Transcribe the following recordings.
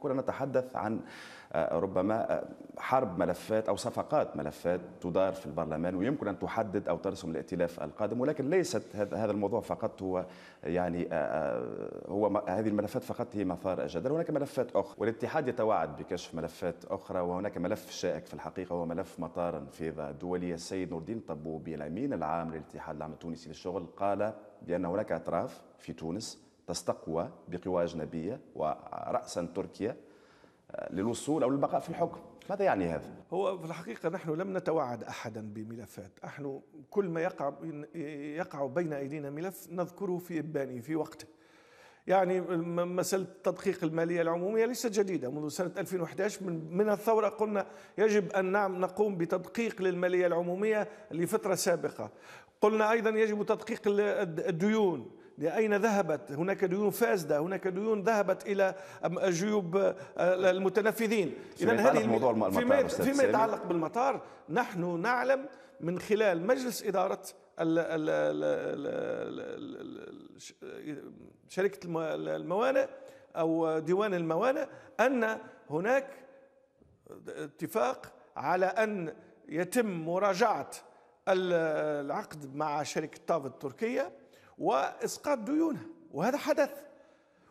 كنا نتحدث عن آه، ربما آه، حرب ملفات او صفقات ملفات تدار في البرلمان ويمكن ان تحدد او ترسم الائتلاف القادم ولكن ليست هذا الموضوع فقط هو يعني آه، هو هذه الملفات فقط هي مثار الجدل هناك ملفات اخرى والاتحاد يتوعد بكشف ملفات اخرى وهناك ملف شائك في الحقيقه هو ملف مطار الفيضه دوليه السيد نور الدين طبوبي الامين العام للاتحاد العام التونسي للشغل قال بان هناك اطراف في تونس تستقوى بقوى أجنبية ورأسا تركيا آه، للوصول أو للبقاء في الحكم ماذا يعني هذا؟ هو في الحقيقة نحن لم نتوعد أحدا بملفات نحن كل ما يقع, يقع بين أيدينا ملف نذكره في إبانه في وقته يعني مسألة تدقيق المالية العمومية ليست جديدة منذ سنة 2011 من, من الثورة قلنا يجب أن نعم نقوم بتدقيق للمالية العمومية لفترة سابقة قلنا أيضا يجب تدقيق الديون لأين ذهبت هناك ديون فاسدة هناك ديون ذهبت إلى جيوب آه، المتنفذين إذا هذه الموضوع المطار فيما, فيما يتعلق بالمطار نحن نعلم من خلال مجلس إدارة شركة الموانئ أو ديوان الموانئ أن هناك اتفاق على أن يتم مراجعة العقد مع شركة طاف التركية واسقاط ديونها وهذا حدث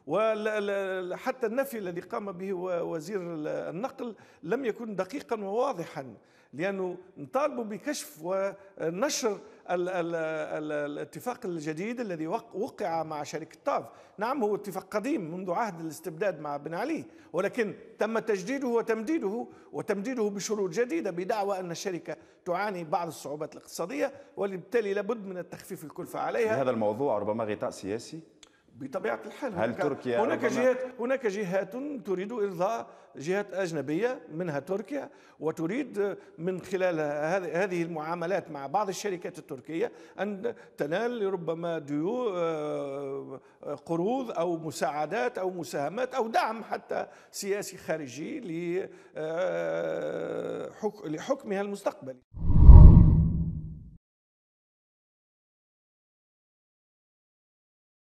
وحتى النفي الذي قام به وزير النقل لم يكن دقيقا وواضحا لأنه نطالب بكشف ونشر الاتفاق الجديد الذي وقع مع شركة طاف نعم هو اتفاق قديم منذ عهد الاستبداد مع بن علي ولكن تم تجديده وتمديده وتمديده بشروط جديدة بدعوى أن الشركة تعاني بعض الصعوبات الاقتصادية وبالتالي لابد من التخفيف الكلفة عليها هذا الموضوع ربما غطاء سياسي بطبيعه الحال هل هناك تركيا هناك جهات هناك جهات تريد ارضاء جهات اجنبيه منها تركيا وتريد من خلال هذه المعاملات مع بعض الشركات التركيه ان تنال ربما ديو آه، قروض او مساعدات او مساهمات او دعم حتى سياسي خارجي آه، لحكمها المستقبلي